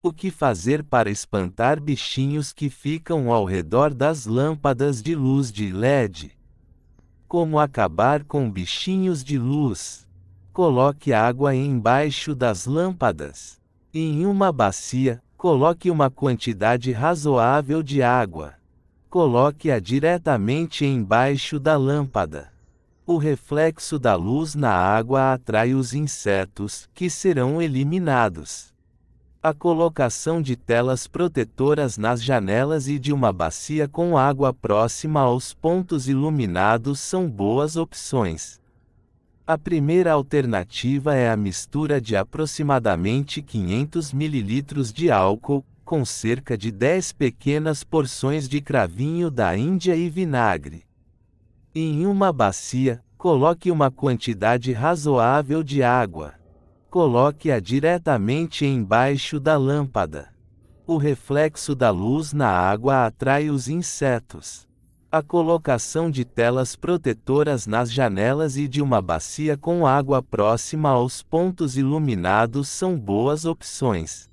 O que fazer para espantar bichinhos que ficam ao redor das lâmpadas de luz de LED? Como acabar com bichinhos de luz? Coloque água embaixo das lâmpadas. Em uma bacia, coloque uma quantidade razoável de água. Coloque-a diretamente embaixo da lâmpada. O reflexo da luz na água atrai os insetos, que serão eliminados a colocação de telas protetoras nas janelas e de uma bacia com água próxima aos pontos iluminados são boas opções. A primeira alternativa é a mistura de aproximadamente 500 ml de álcool, com cerca de 10 pequenas porções de cravinho da Índia e vinagre. Em uma bacia, coloque uma quantidade razoável de água Coloque-a diretamente embaixo da lâmpada. O reflexo da luz na água atrai os insetos. A colocação de telas protetoras nas janelas e de uma bacia com água próxima aos pontos iluminados são boas opções.